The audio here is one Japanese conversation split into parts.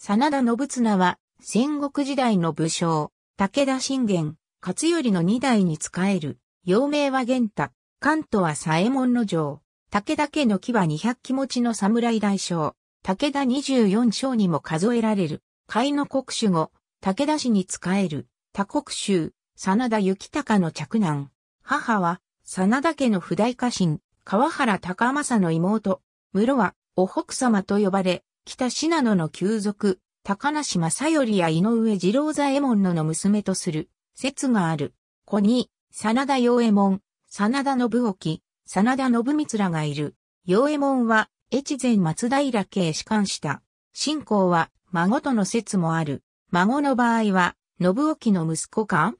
真田信綱は、戦国時代の武将、武田信玄、勝頼の二代に仕える、幼名は玄太、関東は左衛門の城、武田家の木200気持ちの侍大将、武田24将にも数えられる、海の国主後、武田氏に仕える、他国衆、真田幸隆の嫡男。母は、真田家の不代家臣、川原高政の妹、室は、お北様と呼ばれ、北信濃の旧族、高梨正頼や井上二郎左衛門のの娘とする、説がある。子に、真田陽右衛門、真田信沖、真田信光らがいる。陽右衛門は、越前松平家へ仕官した。信仰は、孫との説もある。孫の場合は、信沖の息子か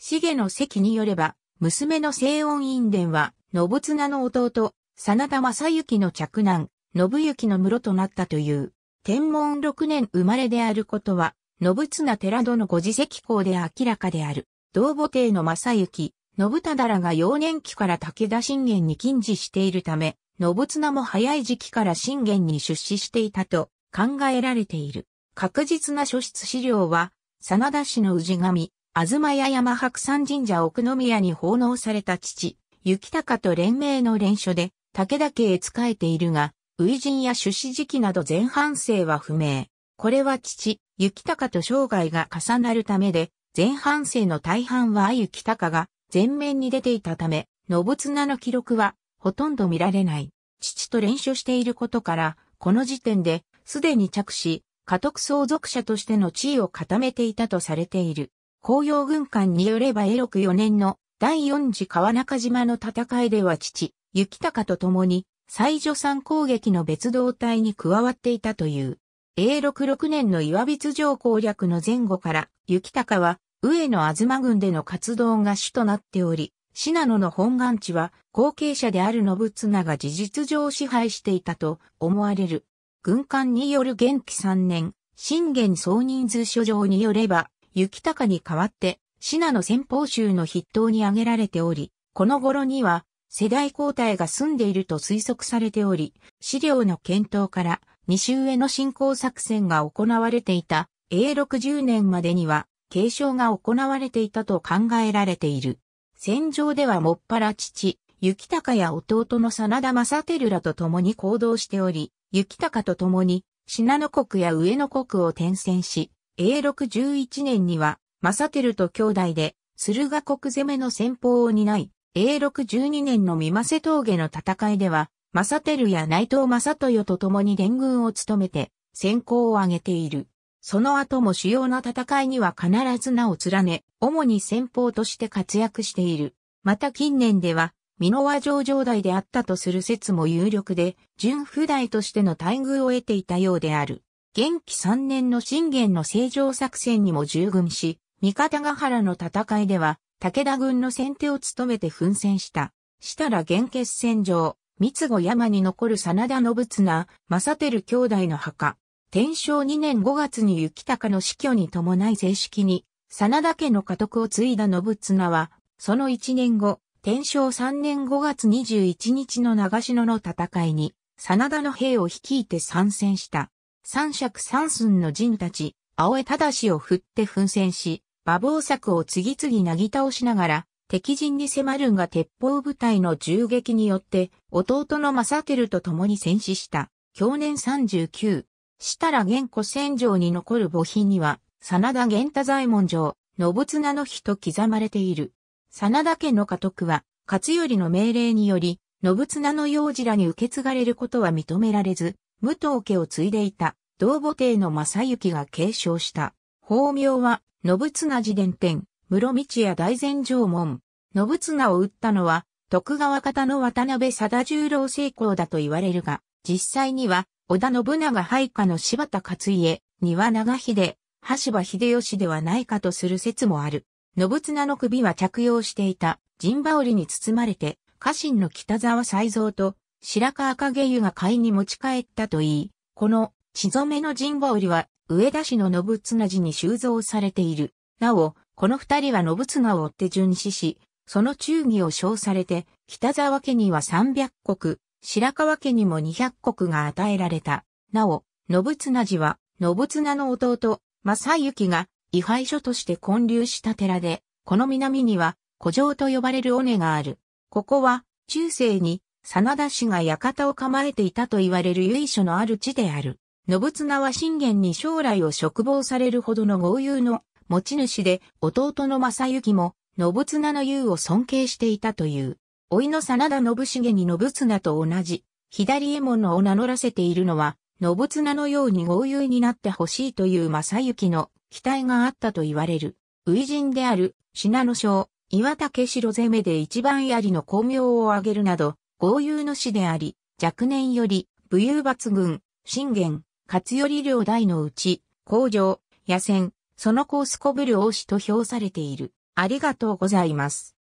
重の席によれば、娘の清音院伝は、信綱の弟、真田正幸の着男、信行の室となったという。天文6年生まれであることは、信綱寺戸のご自責校で明らかである。同母帝の正行、信忠らが幼年期から武田信玄に近似しているため、信綱も早い時期から信玄に出資していたと考えられている。確実な書出資料は、真田氏の氏神、東屋山白山神社奥宮に奉納された父、行隆と連名の連書で、武田家へ仕えているが、ジンや出資時期など前半生は不明。これは父、雪高と生涯が重なるためで、前半生の大半は雪高が前面に出ていたため、信綱の記録はほとんど見られない。父と連習していることから、この時点で、すでに着手、家督相続者としての地位を固めていたとされている。紅葉軍艦によれば永禄4年の第4次川中島の戦いでは父、雪高と共に最助産攻撃の別動隊に加わっていたという。A66 年の岩筆城攻略の前後から、雪高は、上野東軍での活動が主となっており、信濃の本願地は、後継者である信綱が事実上支配していたと思われる。軍艦による元気3年、信玄総人数書上によれば、雪高に代わって、信濃先方衆の筆頭に挙げられており、この頃には、世代交代が済んでいると推測されており、資料の検討から西上の進行作戦が行われていた A60 年までには継承が行われていたと考えられている。戦場ではもっぱら父、雪高や弟の真田正輝らと共に行動しており、雪高と共に信濃国や上野国を転戦し、a 6 1年には正輝と兄弟で駿河国攻めの戦法を担い、A612 年の三瀬峠の戦いでは、正輝や内藤正豊と共に連軍を務めて、先行を挙げている。その後も主要な戦いには必ず名を連ね、主に先方として活躍している。また近年では、美濃和上城代であったとする説も有力で、純不代としての待遇を得ていたようである。元気3年の信玄の正常作戦にも従軍し、三方ヶ原の戦いでは、武田軍の先手を務めて奮戦した。したら原決戦場、三つ山に残る真田信綱、正輝兄弟の墓。天正2年5月に雪高の死去に伴い正式に、真田家の家督を継いだ信綱は、その1年後、天正3年5月21日の長篠の戦いに、真田の兵を率いて参戦した。三尺三寸の陣たち、青江正を振って奮戦し、馬防策を次々なぎ倒しながら、敵陣に迫るんが鉄砲部隊の銃撃によって、弟の正輝と共に戦死した。去年39、たら、玄古戦場に残る墓碑には、真田玄太左衛門城、信綱の日と刻まれている。真田家の家督は、勝頼の命令により、信綱の幼児らに受け継がれることは認められず、武藤家を継いでいた、同母帝の正幸が継承した。法名は、信綱寺伝店室道屋大禅城門。信綱を撃ったのは、徳川方の渡辺貞十郎成功だと言われるが、実際には、織田信長配下の柴田勝家、庭長秀、羽柴秀吉ではないかとする説もある。信綱の首は着用していた、陣羽織に包まれて、家臣の北沢才蔵と白川影湯が買いに持ち帰ったといい、この地染めの神保織は、上田氏の信綱寺に収蔵されている。なお、この二人は信綱を追って巡視し、その忠義を称されて、北沢家には三百国、白川家にも二百国が与えられた。なお、信綱寺は、信綱の弟、正幸が、位牌所として建立した寺で、この南には、古城と呼ばれる尾根がある。ここは、中世に、真田氏が館を構えていたと言われる由緒のある地である。信綱は信玄に将来を嘱望されるほどの豪遊の持ち主で、弟の正幸も、信綱の優を尊敬していたという。いの真田信繁に信綱と同じ、左衛門を名乗らせているのは、信綱のように豪遊になってほしいという正幸の期待があったと言われる。初陣である、品濃将、岩竹城攻めで一番槍の功名を挙げるなど、豪遊の死であり、若年より、武勇抜群、信玄、勝頼領大のうち、工場、野戦、そのコースコブル王子と評されている。ありがとうございます。